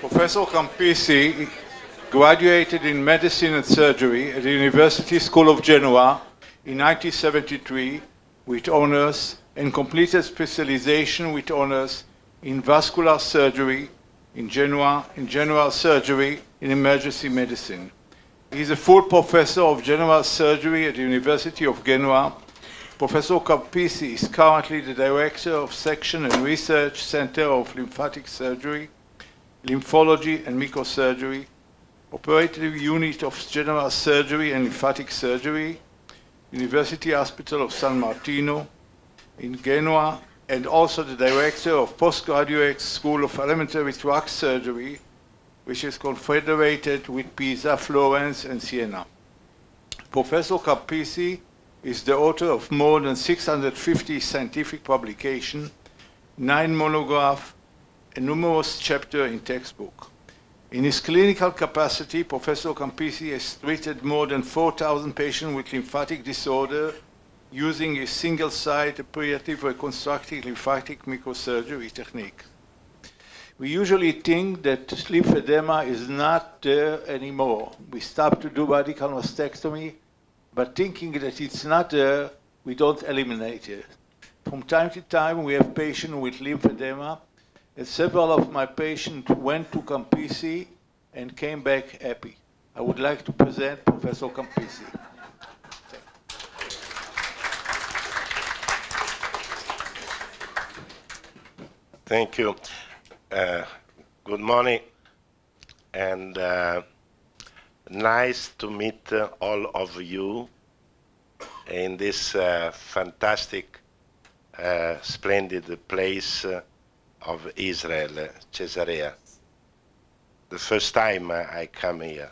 Professor Campisi graduated in medicine and surgery at the University School of Genoa in 1973 with honors and completed specialization with honors in vascular surgery in Genoa, in general surgery in emergency medicine. He is a full professor of general surgery at the University of Genoa. Professor Campisi is currently the director of section and research center of lymphatic surgery lymphology and microsurgery, operative unit of general surgery and lymphatic surgery, University Hospital of San Martino in Genoa, and also the director of Postgraduate School of Elementary Tract Surgery, which is confederated with Pisa, Florence, and Siena. Professor Capisi is the author of more than 650 scientific publications, nine monographs, a numerous chapter in textbook. In his clinical capacity, Professor Campisi has treated more than 4,000 patients with lymphatic disorder using a single-site operative reconstructive lymphatic microsurgery technique. We usually think that lymphedema is not there anymore. We stop to do radical mastectomy, but thinking that it's not there, we don't eliminate it. From time to time, we have patients with lymphedema and several of my patients went to Campisi and came back happy. I would like to present Professor Campisi. Thank you. Uh, good morning, and uh, nice to meet uh, all of you in this uh, fantastic, uh, splendid place uh, of Israel, Caesarea. The first time I come here.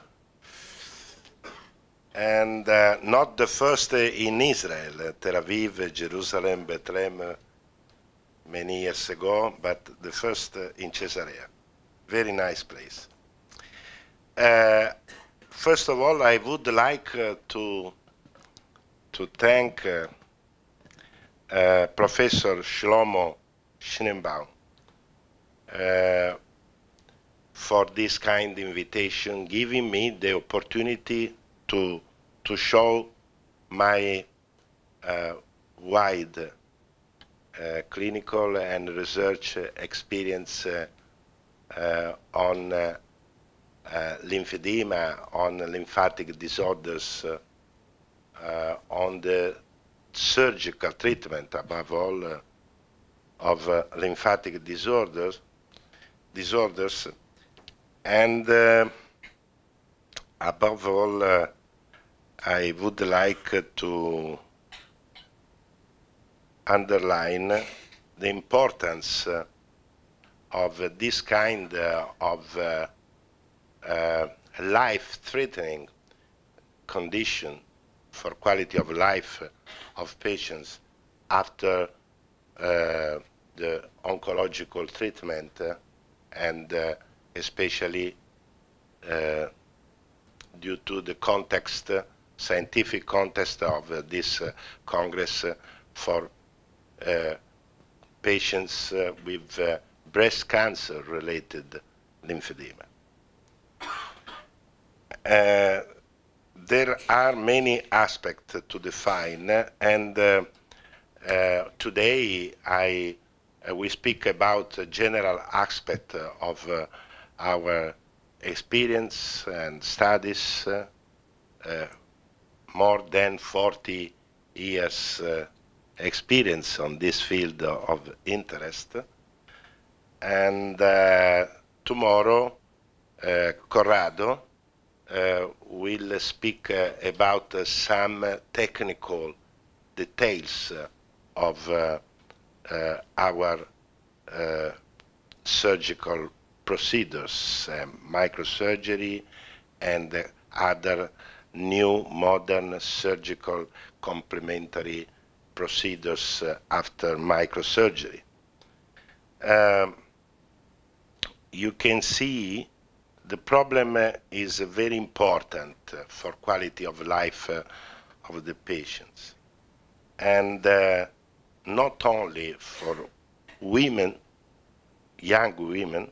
And uh, not the first uh, in Israel, uh, Tel Aviv, Jerusalem, Bethlehem, uh, many years ago, but the first in Caesarea. Very nice place. Uh, first of all, I would like uh, to to thank uh, Professor Shlomo Schnenbaum uh, for this kind invitation, giving me the opportunity to, to show my uh, wide uh, clinical and research experience uh, uh, on lymphedema, on lymphatic disorders, on the surgical treatment above all of lymphatic disorders disorders, and uh, above all, uh, I would like to underline the importance uh, of this kind uh, of uh, life-threatening condition for quality of life of patients after uh, the oncological treatment uh, and uh, especially uh, due to the context, uh, scientific context of uh, this uh, Congress for patients with breast cancer-related lymphedema. there are many aspects to define, and today I uh, we speak about general aspect uh, of uh, our experience and studies more than 40 years experience on this field of interest. And uh, tomorrow, uh, Corrado uh, will speak about some technical details of uh, our uh, surgical procedures, um, microsurgery and other new modern surgical complementary procedures uh, after microsurgery. Um, you can see the problem is very important for quality of life of the patients. And uh, not only for women, young women,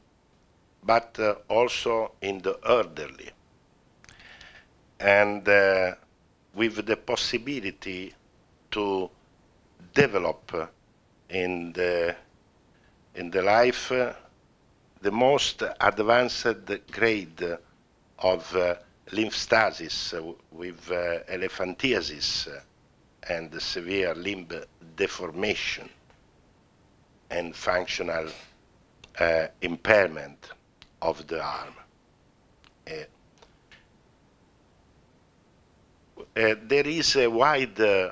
but uh, also in the elderly. And uh, with the possibility to develop uh, in the, in the life uh, the most advanced grade of uh, lymphasis uh, with elephantiasis and severe limb deformation and functional uh, impairment of the arm. Uh, uh, there is a wide uh,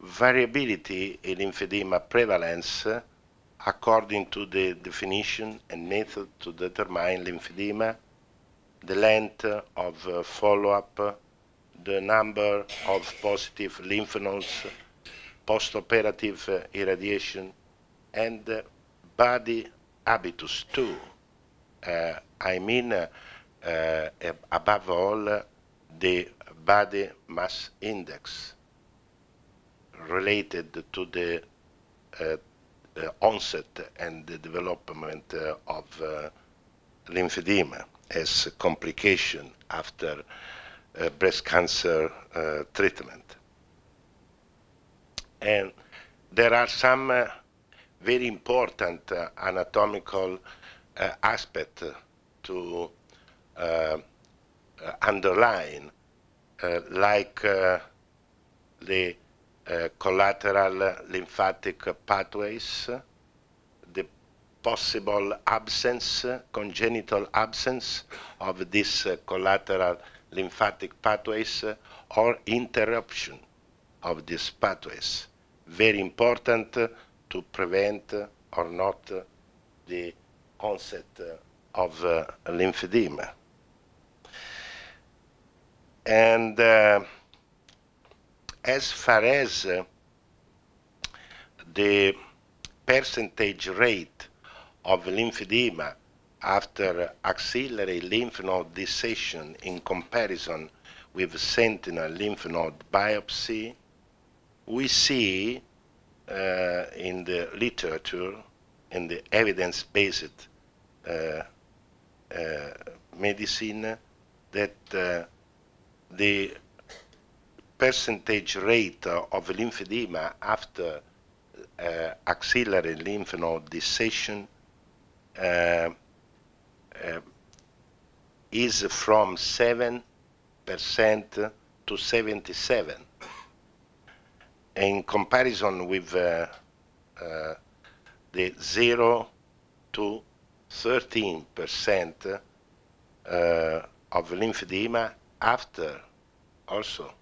variability in lymphedema prevalence uh, according to the definition and method to determine lymphedema, the length of uh, follow-up the number of positive lymph nodes, postoperative uh, irradiation, and uh, body habitus too. Uh, I mean, uh, uh, above all, uh, the body mass index related to the onset and the development of lymphedema as complication after uh, breast cancer uh, treatment. And there are some uh, very important anatomical aspect to underline, like the uh, collateral lymphatic pathways, the possible absence, congenital absence of this collateral lymphatic pathways or interruption of these pathways. Very important to prevent or not the onset of uh, lymphedema. And uh, as far as uh, the percentage rate of lymphedema after axillary lymph node dissection in comparison with sentinel lymph node biopsy, we see uh, in the literature, in the evidence-based uh, uh, medicine, that uh, the percentage rate of lymphedema after uh, axillary lymph node dissection uh, um, is from 7% to 77 in comparison with uh, uh, the 0 to 13% uh, of lymphedema after also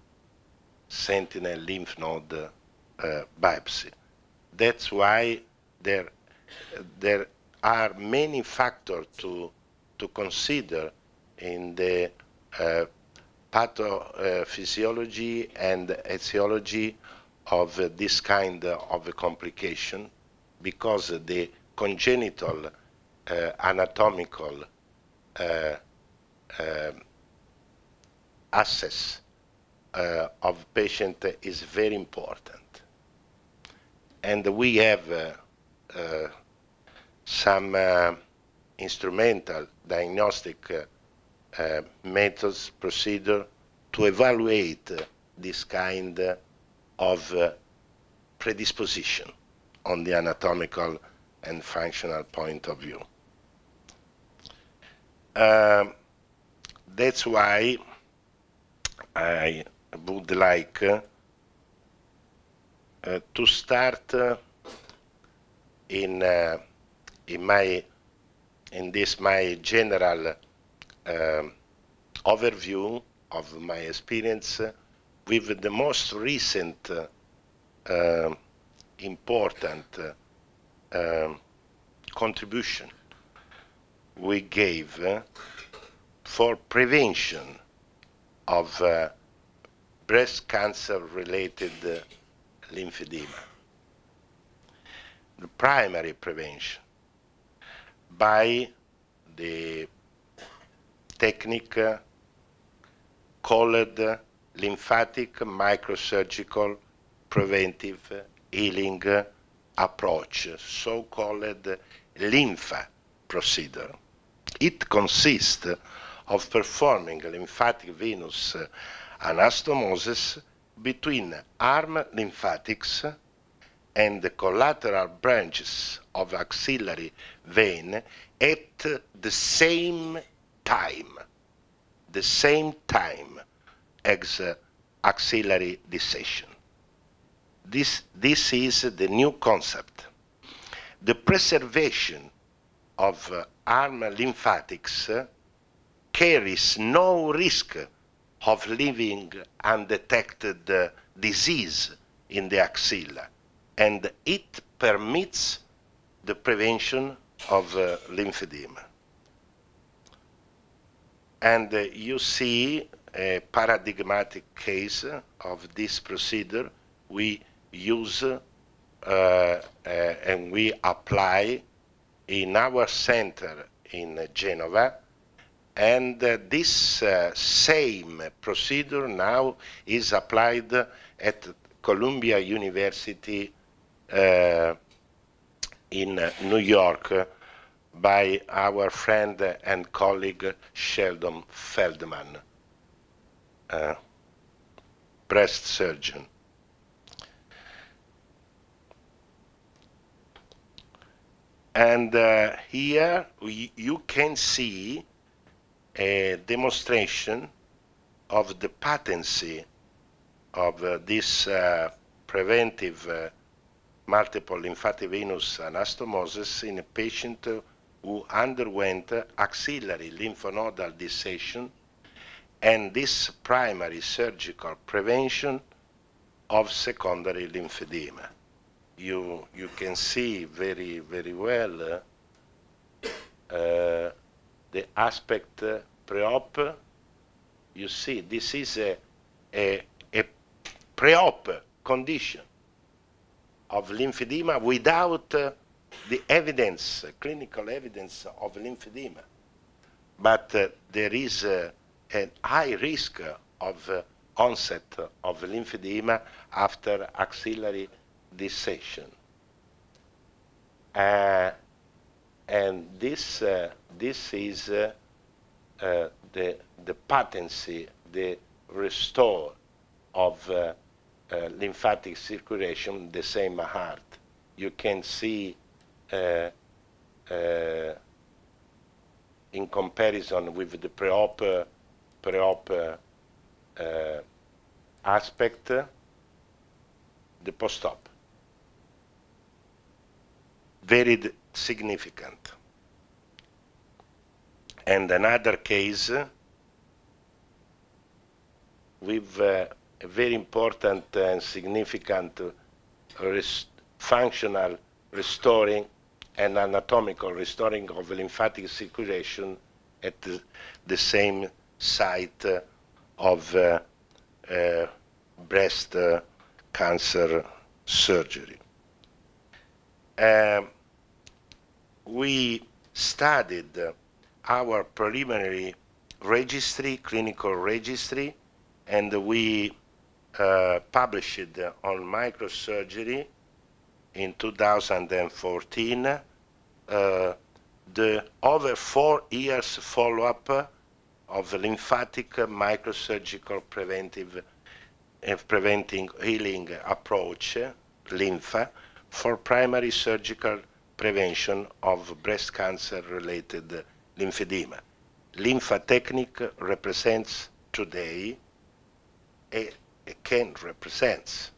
sentinel lymph node uh, biopsy. That's why there, there are many factors to to consider in the uh, pathophysiology uh, and etiology of uh, this kind of complication because the congenital uh, anatomical access uh, of patient is very important. And we have uh, uh, some instrumental diagnostic uh, uh, methods, procedure to evaluate this kind of uh, predisposition on the anatomical and functional point of view. Um, that's why I would like uh, uh, to start uh, in, uh, in my in this my general um, overview of my experience with the most recent uh, um, important uh, contribution we gave uh, for prevention of uh, breast cancer-related uh, lymphedema, the primary prevention by the technique called lymphatic microsurgical preventive healing approach, so-called lympha procedure. It consists of performing lymphatic venous anastomosis between arm lymphatics and the collateral branches of axillary vein at the same time, the same time as uh, axillary dissection. This, this is the new concept. The preservation of uh, arm lymphatics uh, carries no risk of leaving undetected uh, disease in the axilla and it permits the prevention of uh, lymphedema. And uh, you see a paradigmatic case of this procedure we use uh, uh and we apply in our center in Genova. And uh, this uh, same procedure now is applied at Columbia University Eh, in New York by our friend and colleague Sheldon Feldman, a eh, breast surgeon. And uh, here we, you can see a demonstration of the patency of uh, this preventive multiple lymphatic venous anastomosis in a patient who underwent axillary node dissection and this primary surgical prevention of secondary lymphedema. You, you can see very, very well uh, the aspect uh, pre-op. You see, this is a, a, a pre-op condition of lymphedema without uh, the evidence, uh, clinical evidence of lymphedema. But uh, there is uh, a high risk of uh, onset of lymphedema after axillary dissection. Uh, and this, this is the, the patency, the restore of uh, lymphatic circulation, the same heart. You can see uh, uh, in comparison with the pre-op pre uh, uh, aspect, the post-op. Very significant. And another case with a very important and significant rest functional restoring and anatomical restoring of lymphatic circulation at the, the same site of uh, uh, breast uh, cancer surgery. Um, we studied our preliminary registry, clinical registry, and we uh, published on microsurgery in 2014 uh, the over four years follow-up of lymphatic microsurgical preventive uh, preventing healing approach, LYMPH, for primary surgical prevention of breast cancer-related lymphedema. lympha technique represents today a a can represents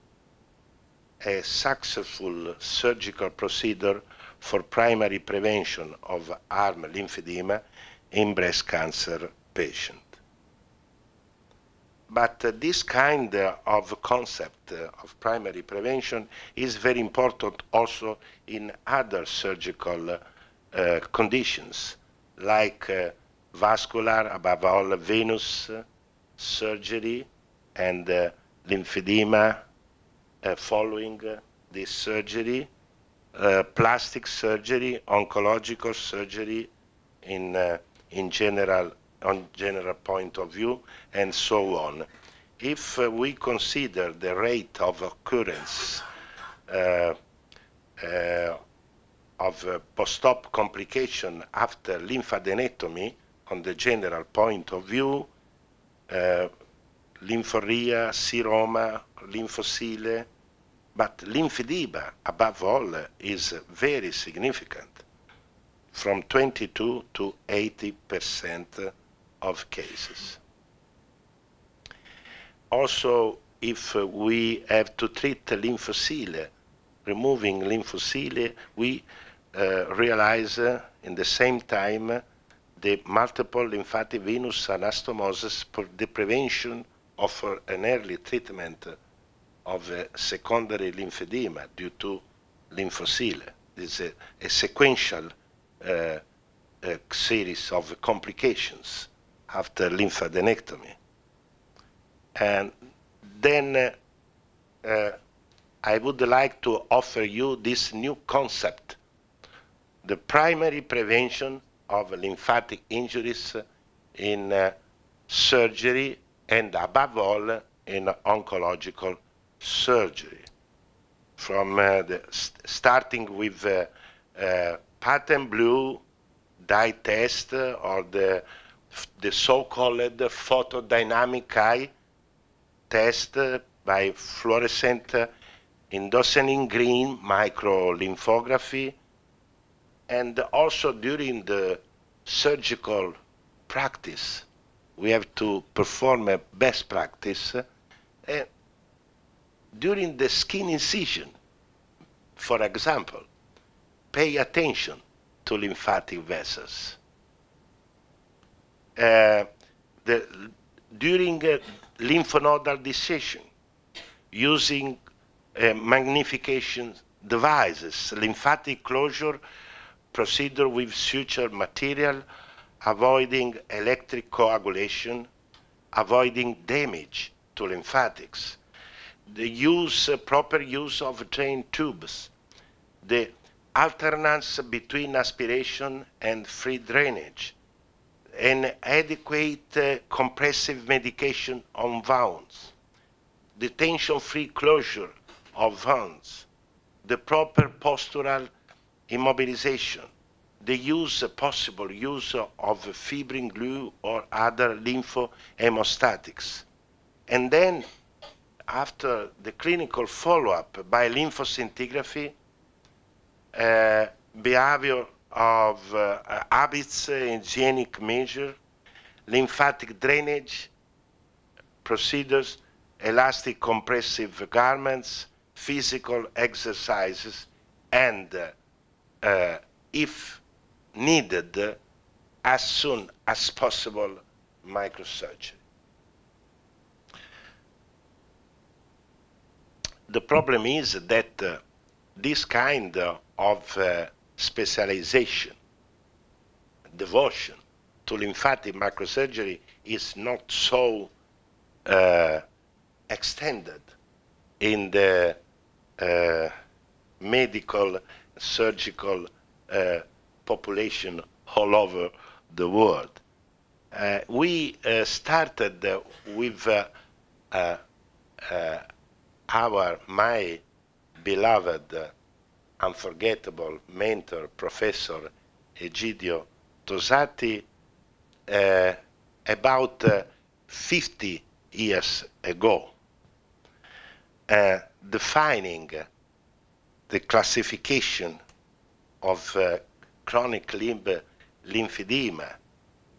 a successful surgical procedure for primary prevention of arm lymphedema in breast cancer patient. But uh, this kind uh, of concept uh, of primary prevention is very important also in other surgical uh, conditions like uh, vascular, above all venous uh, surgery, and uh, lymphedema uh, following this surgery, uh, plastic surgery, oncological surgery in, in general, on general point of view, and so on. If we consider the rate of occurrence of uh, post-op complication after lymphadenectomy on the general point of view, uh, Lymphoria, seroma, lymphocele, but lymphedema, above all, is very significant, from 22 to 80% of cases. Also, if we have to treat lymphocele, removing lymphocele, we uh, realize uh, in the same time the multiple lymphatic venous anastomosis for the prevention offer an early treatment of secondary lymphedema due to lymphocele. This is a, a sequential uh, a uh, series of complications after lymphadenectomy. And then uh, uh, I would like to offer you this new concept, the primary prevention of lymphatic injuries in uh, surgery and above all in oncological surgery. From uh, the, st starting with uh, pattern blue dye test uh, or the, the so-called photodynamic eye test by fluorescent indocyanine green microlymphography and also during the surgical practice we have to perform a best practice uh, during the skin incision. For example, pay attention to lymphatic vessels. Uh, the, during uh, eh, lymphnodal dissection, using uh, magnification devices, lymphatic closure procedure with suture material avoiding electric coagulation, avoiding damage to lymphatics, the use, uh, proper use of drain tubes, the alternance between aspiration and free drainage, an adequate uh, compressive medication on wounds, the tension-free closure of wounds, the proper postural immobilization, the use, possible use of fibrin glue or other lymphohemostatics. And then after the clinical follow-up by lymphoscintigraphy, uh, behavior of uh, habits, uh, hygienic measure, lymphatic drainage procedures, elastic compressive garments, physical exercises, and uh, uh, if needed as soon as possible microsurgery. The problem is that uh, this kind of uh, specialization, devotion to lymphatic microsurgery is not so uh, extended in the uh, medical surgical uh, population all over the world. Uh, we uh, started uh, with uh, uh, our, my beloved, uh, unforgettable mentor, Professor Egidio Tosati, about 50 years ago, defining the classification of chronic lymph, lymphedema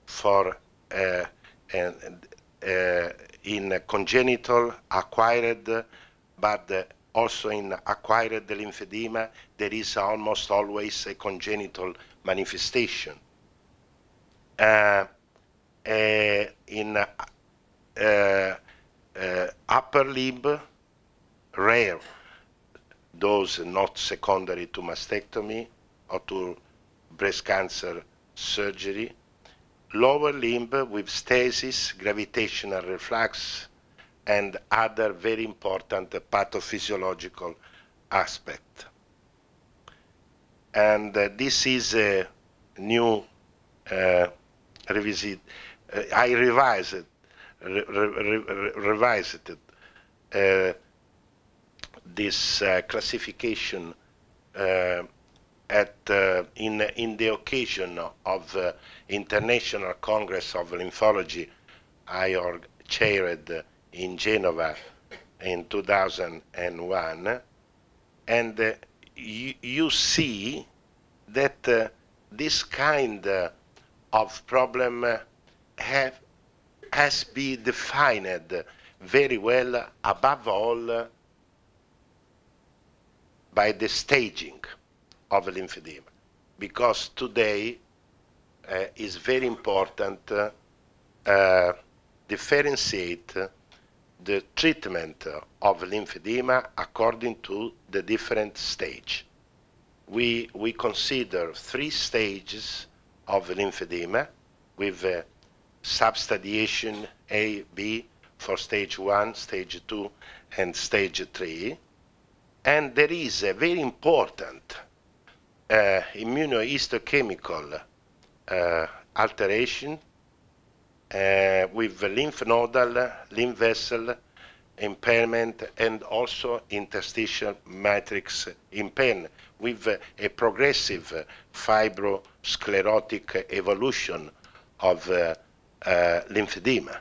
for uh, and, uh, in congenital acquired but also in acquired lymphedema there is almost always a congenital manifestation uh, uh in uh, uh, upper limb rare those not secondary to mastectomy or to breast cancer surgery, lower limb with stasis, gravitational reflux, and other very important pathophysiological aspect. And uh, this is a new uh, revisit. Uh, I revised it, re re re revised it, uh, this uh, classification uh, at, uh, in, in the occasion of the uh, International Congress of Lymphology I chaired in Genova in 2001, and uh, you, you, see that uh, this kind uh, of problem have, has been defined very well, above all, by the staging of lymphedema because today uh, is very important uh, uh, differentiate the treatment of lymphedema according to the different stage. We, we consider three stages of lymphedema with uh, substadiation A, B for stage 1, stage 2, and stage 3. And there is a very important uh, immunohistochemical uh, alteration uh, with lymph nodal, lymph vessel impairment and also interstitial matrix impairment with a progressive fibrosclerotic evolution of lymphedema.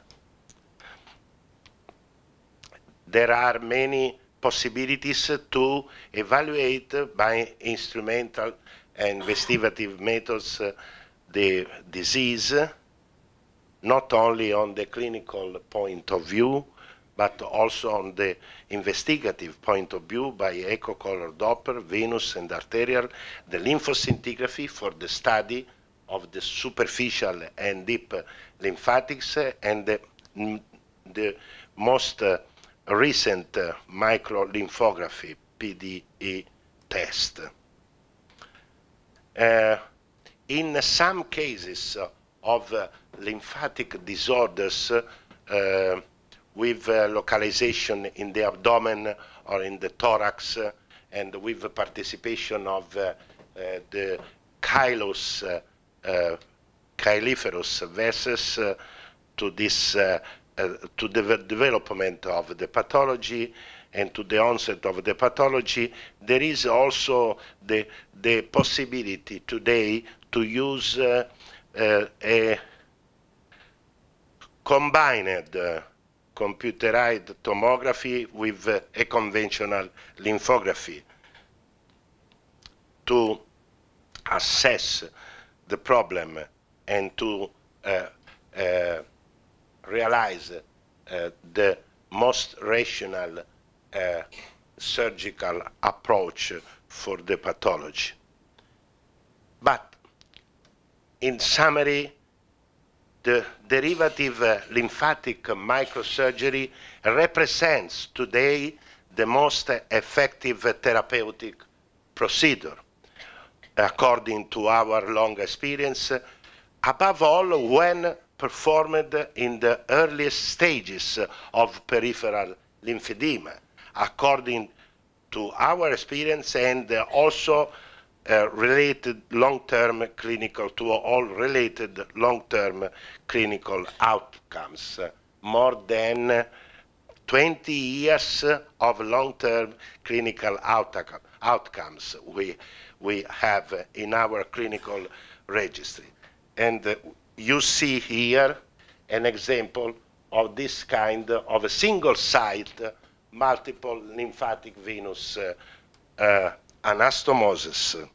There are many possibilities to evaluate by instrumental and investigative methods uh, the disease, not only on the clinical point of view, but also on the investigative point of view by echo color Doppler, venous and arterial, the lymphoscintigraphy for the study of the superficial and deep lymphatics, and the, mm, the most uh, recent uh, eh, microlymphography PDE test. Uh, in some cases eh, of lymphatic disorders with localization in the abdomen or in the thorax and with the participation of the chylus, uh, chyliferous vessels to this uh, to the development of the pathology and to the onset of the pathology, there is also the, the possibility today to use uh, uh, a combined uh, computerized tomography with uh, a conventional lymphography to assess the problem and to uh, realize uh, the most rational uh, surgical approach for the pathology. But in summary, the derivative uh, lymphatic microsurgery represents today the most effective uh, therapeutic procedure. According to our long experience, uh, above all when performed in the earliest stages of peripheral lymphedema, according to our experience and also uh, related long-term clinical to all related long-term clinical outcomes. More than 20 years of long-term clinical outcome, outcomes we, we have in our clinical registry. And uh, you see here an example of this kind of a single site multiple lymphatic venous uh, uh, anastomosis.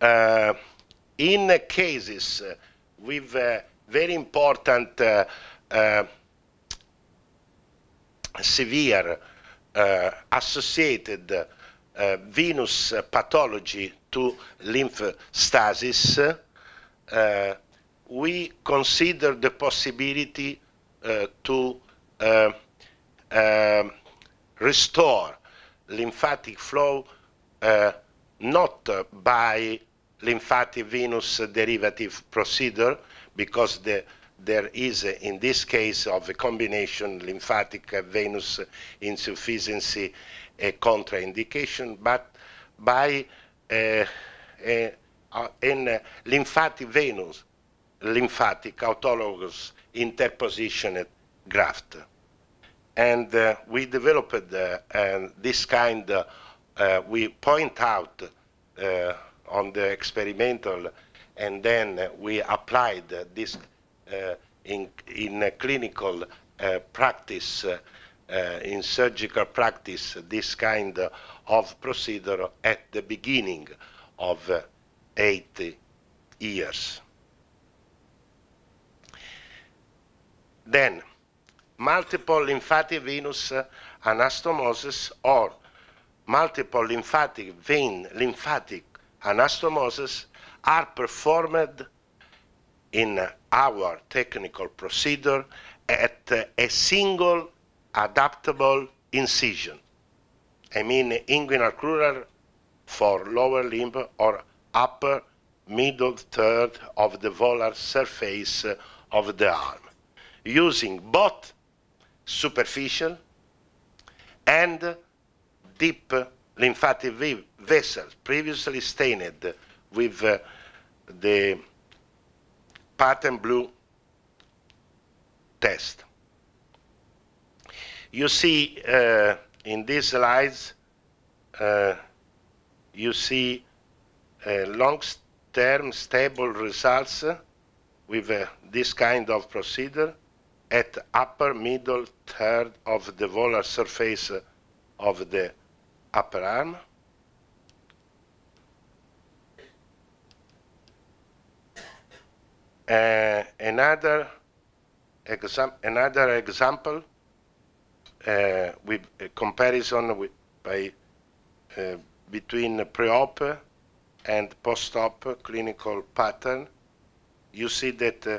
Uh, in cases with uh, very important uh, uh severe associated Eh, venous pathology to lymphostasis, eh, we consider the possibility eh, to restore lymphatic flow not by lymphatic venous derivative procedure because the, there is, in this case, of a combination lymphatic venous insufficiency a contraindication, but by uh, a, uh, uh, lymphatic venous, lymphatic autologous interpositioned graft. And uh, we developed uh, this kind, uh, we point out on the experimental, and then we applied this in, in clinical practice uh, in surgical practice this kind of procedure at the beginning of uh, 80 years. Then, multiple lymphatic venous anastomosis or multiple lymphatic vein lymphatic anastomosis are performed in our technical procedure at a single adaptable incision. I mean inguinal crural for lower limb or upper middle third of the volar surface of the arm, using both superficial and deep lymphatic vessels previously stained with uh, the pattern blue test. You see uh, in these slides, uh, you see uh, long-term stable results with uh, this kind of procedure at upper middle third of the volar surface of the upper arm. Uh, another, exam another example uh, with a comparison with, by, uh, between pre-op and post-op clinical pattern, you see that uh,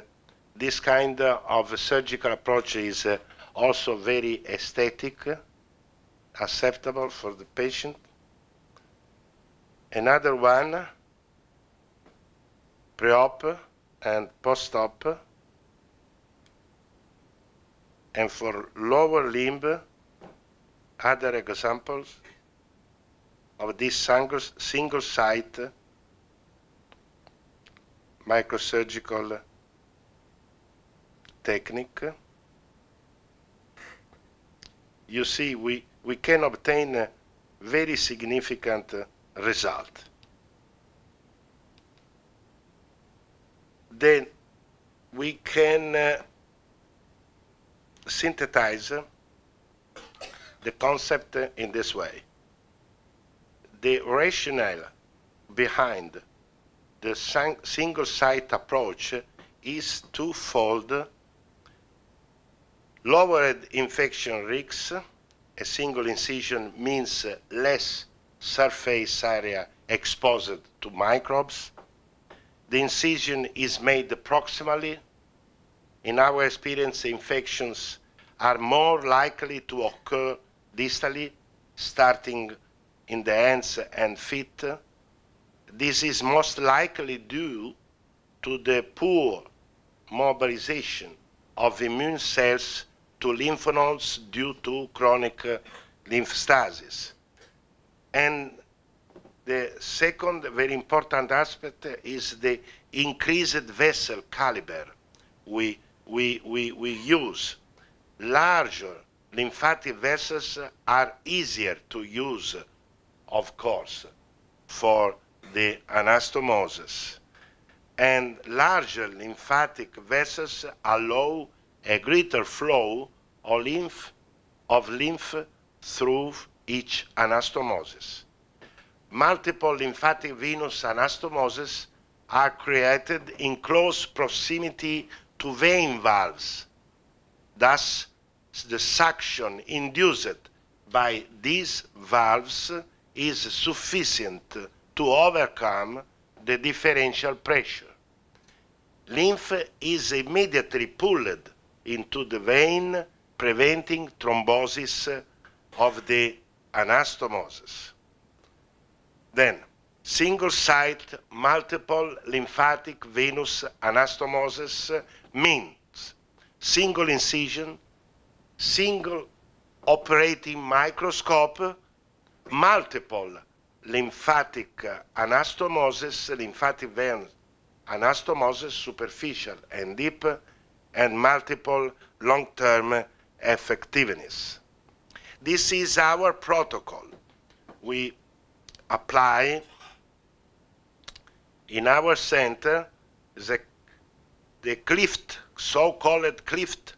this kind of surgical approach is uh, also very aesthetic, acceptable for the patient. Another one, pre-op and post-op and for lower limb, other examples of this single site microsurgical technique. You see, we, we can obtain a very significant result. Then we can uh, synthesize the concept in this way. The rationale behind the single site approach is twofold lowered infection risks a single incision means less surface area exposed to microbes the incision is made proximally in our experience, infections are more likely to occur distally, starting in the hands and feet. This is most likely due to the poor mobilization of immune cells to lymph nodes due to chronic lymphostasis. And the second very important aspect is the increased vessel caliber we we, we, we use larger lymphatic vessels are easier to use, of course, for the anastomosis. And larger lymphatic vessels allow a greater flow of lymph, of lymph through each anastomosis. Multiple lymphatic venous anastomoses are created in close proximity to vein valves. Thus, the suction induced by these valves is sufficient to overcome the differential pressure. Lymph is immediately pulled into the vein, preventing thrombosis of the anastomosis. Then, single-site multiple lymphatic venous anastomosis means single incision, single operating microscope, multiple lymphatic anastomosis, lymphatic veins anastomosis, superficial and deep, and multiple long-term effectiveness. This is our protocol. We apply in our center, the, the CLIFT, so-called CLIFT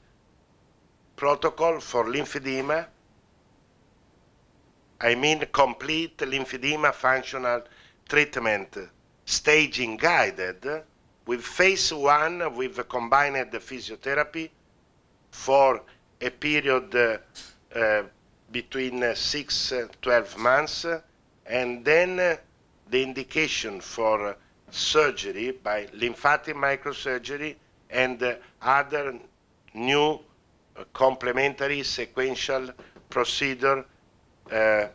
protocol for lymphedema, I mean complete lymphedema functional treatment, staging guided, with phase one with combined physiotherapy for a period uh, uh, between uh, 6 uh, 12 months and then uh, the indication for surgery, by lymphatic microsurgery and other new uh, complementary sequential procedure, uh,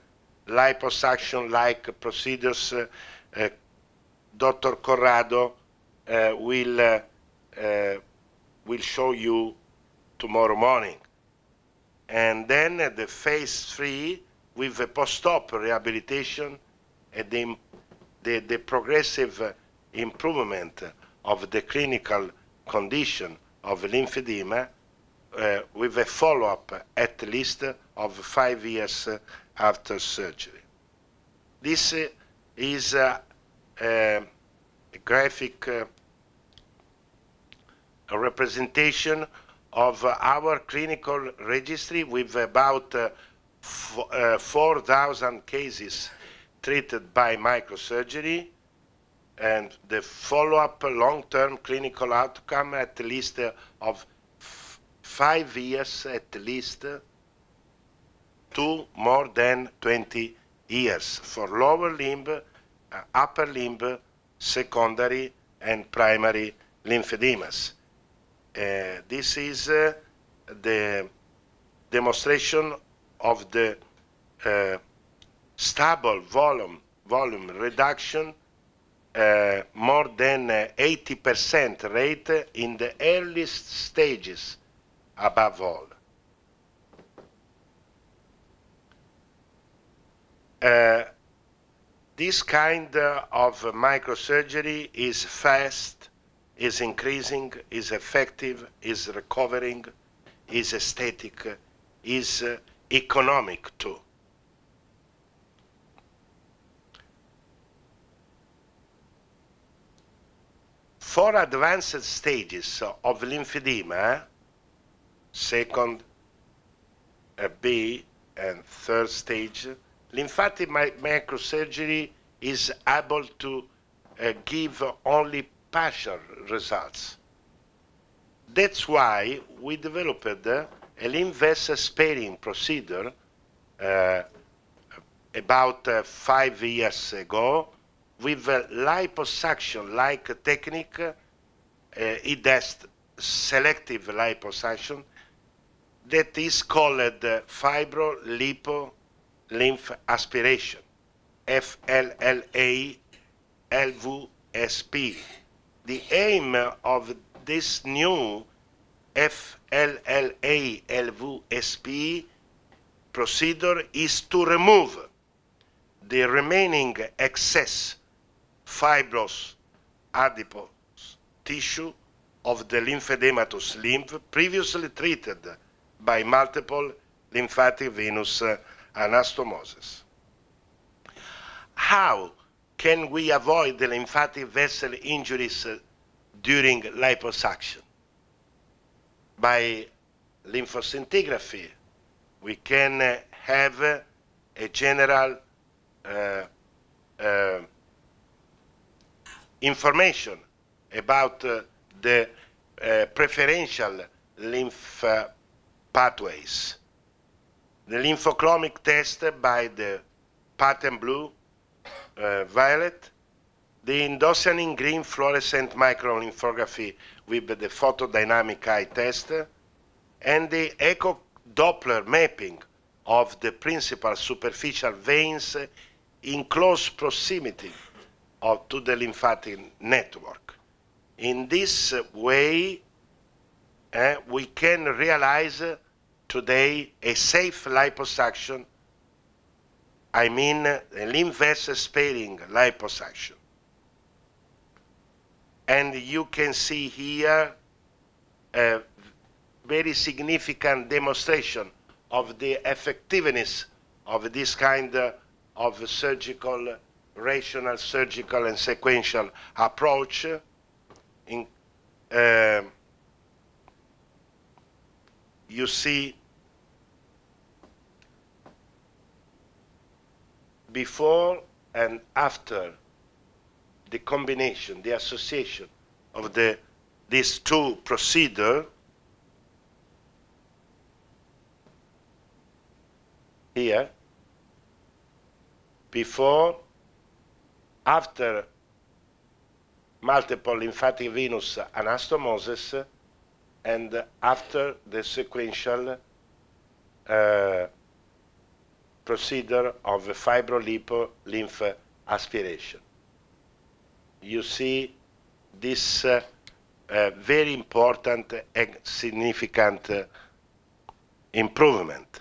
liposuction-like procedures. Uh, Dr. Corrado will, will show you tomorrow morning. And then the phase three with the post-op rehabilitation and the, the, the progressive improvement of the clinical condition of lymphedema uh, with a follow-up at least of five years after surgery. This is a graphic uh, representation of our clinical registry with about uh, uh, 4,000 cases treated by microsurgery and the follow-up long-term clinical outcome at least uh, of five years at least uh, to more than 20 years for lower limb, uh, upper limb, secondary and primary lymphedemas. Uh, this is uh, the demonstration of the uh, stable volume, volume reduction uh, more than 80% uh, rate in the earliest stages above all. Uh, this kind of microsurgery is fast, is increasing, is effective, is recovering, is aesthetic, is uh, economic too. for advanced stages of lymphedema, second a b and third stage, lymphatic microsurgery is able to uh, give only partial results. That's why we developed a lymph vessel sparing procedure uh, about uh, five years ago with liposuction like technique, uh, selective liposuction that is called uh, fibro lipo lymph aspiration, FLLA LVSP. The aim of this new FLLA LVSP procedure is to remove the remaining excess fibrous adipose tissue of the lymphedematous lymph previously treated by multiple lymphatic venous uh, anastomosis. How can we avoid the lymphatic vessel injuries uh, during liposuction? By lymphoscintigraphy, we can have a general uh, uh, information about uh, the uh, preferential lymph uh, pathways. The lymphochromic test by the pattern blue violet the indocyanin green fluorescent microlymphography with the photodynamic eye test, and the echo Doppler mapping of the principal superficial veins in close proximity of, to the lymphatic network. In this way, uh, we can realize uh, today a safe liposuction, I mean a lymph vessel sparing liposuction. And you can see here a very significant demonstration of the effectiveness of this kind uh, of surgical rational, surgical, and sequential approach in, uh, you see before and after the combination, the association of the, these two procedure here, before after multiple lymphatic venous anastomosis and after the sequential uh, procedure of fibrolipo lymph aspiration. You see this uh, uh, very important and significant uh, improvement.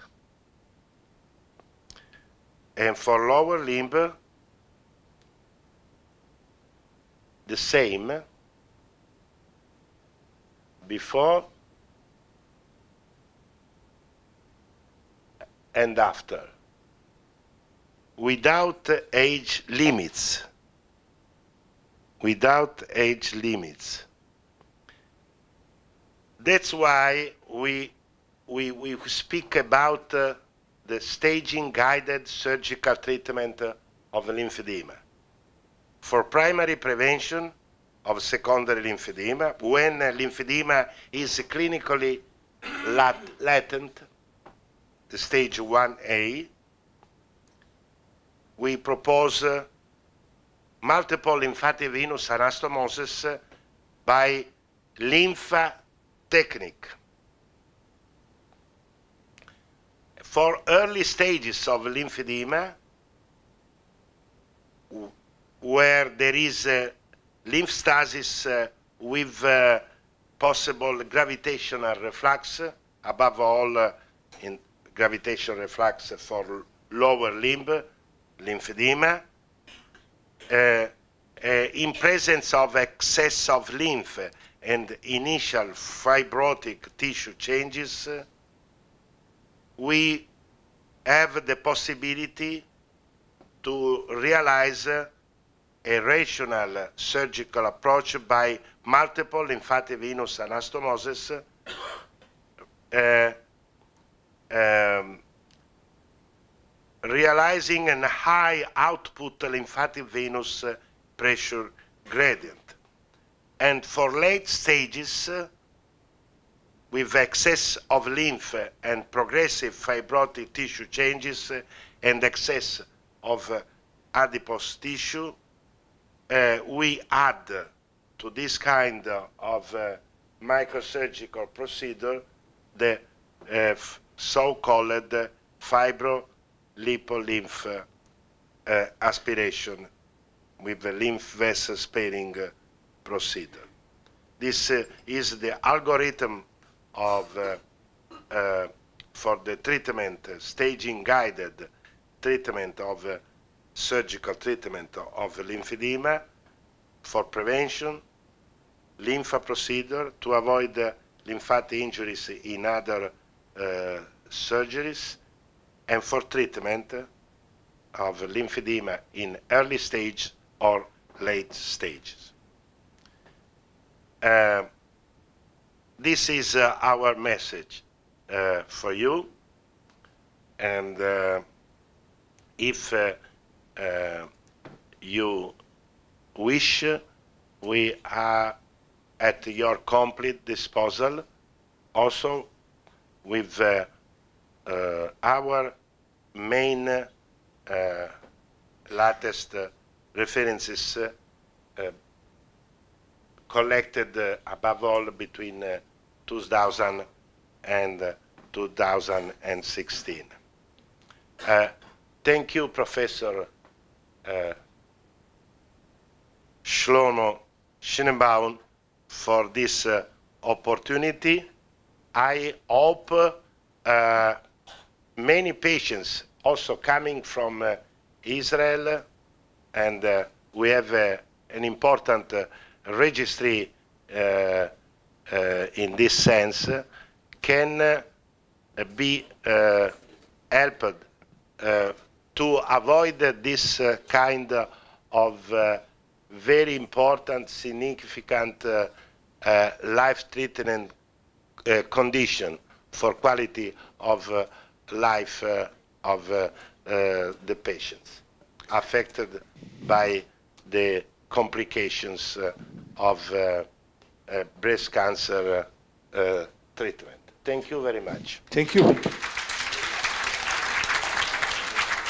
And for lower limb, the same before and after without age limits without age limits that's why we we, we speak about uh, the staging guided surgical treatment uh, of lymphedema for primary prevention of secondary lymphedema when lymphedema is clinically latent, the stage 1A, we propose uh, multiple lymphatic venous anastomosis uh, by lympha technique. For early stages of lymphedema, where there is lymph stasis uh, with uh, possible gravitational reflux, above all uh, in gravitational reflux for lower limb, lymphedema, in presence of excess of lymph and initial fibrotic tissue changes, we have the possibility to realize a rational surgical approach by multiple lymphatic venous anastomosis uh, eh, um, ehm, realizing a high output lymphatic venous pressure gradient. And for late stages, uh, with excess of lymph and progressive fibrotic tissue changes uh, and excess of adipose tissue, uh, we add to this kind of uh, microsurgical procedure the uh, so-called fibro-lipolymph aspiration with the lymph vessel sparing procedure. This is the algorithm of for the treatment, staging guided treatment of surgical treatment of lymphedema for prevention, lympha procedure to avoid uh, lymphatic injuries in other uh, surgeries, and for treatment of lymphedema in early stage or late stages. Uh, this is uh, our message uh, for you. And uh, if uh, uh, you wish, we are at your complete disposal, also with uh, uh, our main latest references collected uh, above all between uh, 2000 and uh, 2016. thank you, Professor uh, Shlomo Schinenbaum for this uh, opportunity. I hope uh, many patients also coming from Israel and we have an important registry in this sense can be helped to avoid this uh, kind of uh, very important, significant uh, life-threatening condition for quality of life of the patients affected by the complications of breast cancer treatment. Thank you very much. Thank you.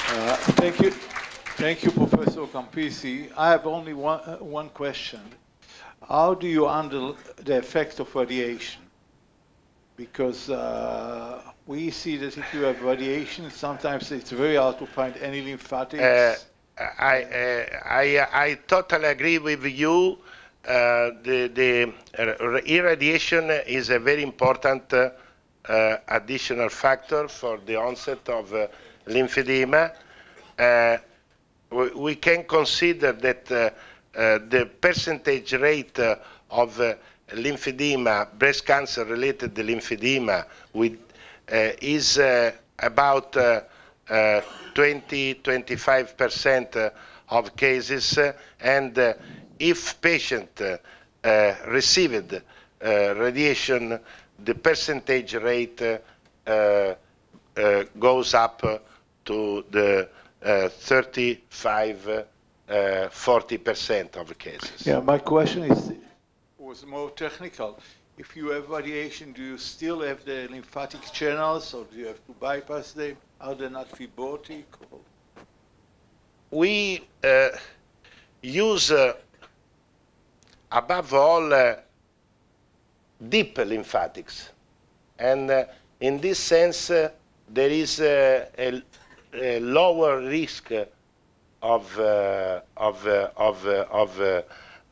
Uh, thank you. Thank you, Professor Campisi. I have only one, uh, one question. How do you handle the effect of radiation? Because uh, we see that if you have radiation, sometimes it's very hard to find any lymphatics. Uh, I, uh, I, I totally agree with you. the the irradiation is a very important additional factor for the onset of lymphedema, uh, we, can consider that uh, uh the percentage rate uh, of uh, lymphedema, breast cancer related lymphedema, with, is about 20-25% of cases, and if patient received radiation, the percentage rate uh, uh, goes up to the uh, 35, 40% uh, of cases. Yeah, my question is was more technical. If you have variation, do you still have the lymphatic channels, or do you have to bypass them? Are they not fibrotic? Or? We uh, use, uh, above all, uh, deep lymphatics. And uh, in this sense, there is a, lower risk of, uh, of, uh, of, uh,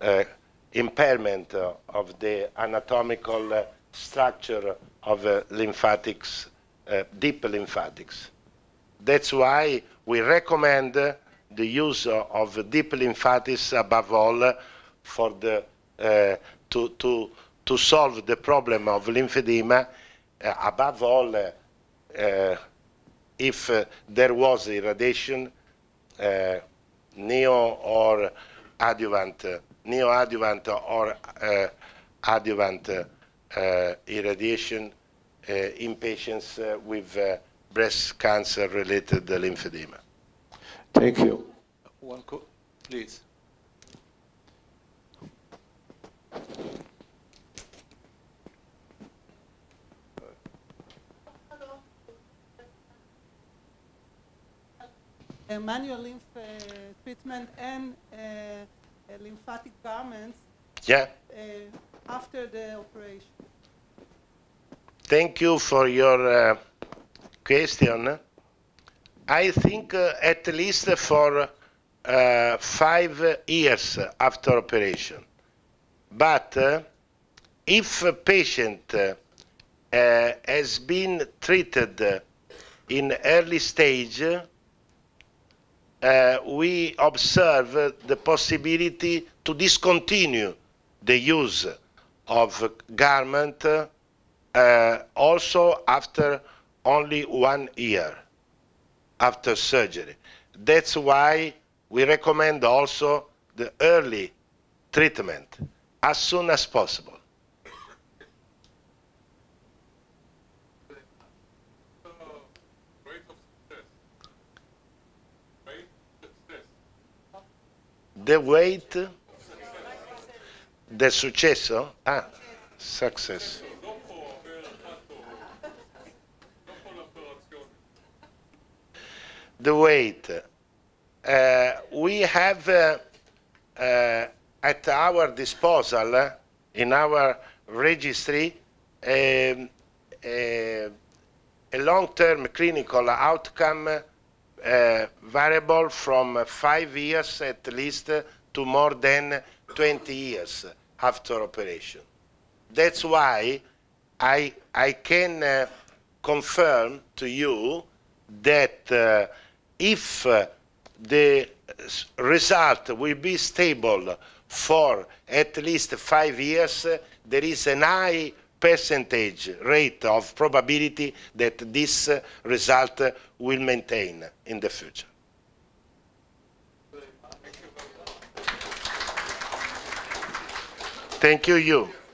of impairment of the anatomical structure of lymphatics, deep lymphatics. That's why we recommend the use of deep lymphatics above all for the, uh, to, to, to solve the problem of lymphedema, uh, above all uh, if uh, there was irradiation, uh, neo or adjuvant, uh, adjuvant or uh, adjuvant uh, uh, irradiation uh, in patients with breast cancer-related lymphedema. Thank you. One, please. manual lymph uh, treatment and uh, uh, lymphatic garments yeah. after the operation. Thank you for your question. I think at least for uh, five years after operation. But uh, if a patient uh, has been treated in early stage, uh, we observe the possibility to discontinue the use of garment uh, also after only one year after surgery. That's why we recommend also the early treatment as soon as possible. The weight, del successo? Ah, success. The weight. Uh, we have uh, uh, at our disposal, in our registry, um, uh, a long-term clinical outcome variable from five years at least to more than 20 years after operation. That's why I, I can uh, confirm to you that uh, if uh, the result will be stable for at least five years, there is an high percentage rate of probability that this uh, result uh, will maintain in the future. Thank you, you.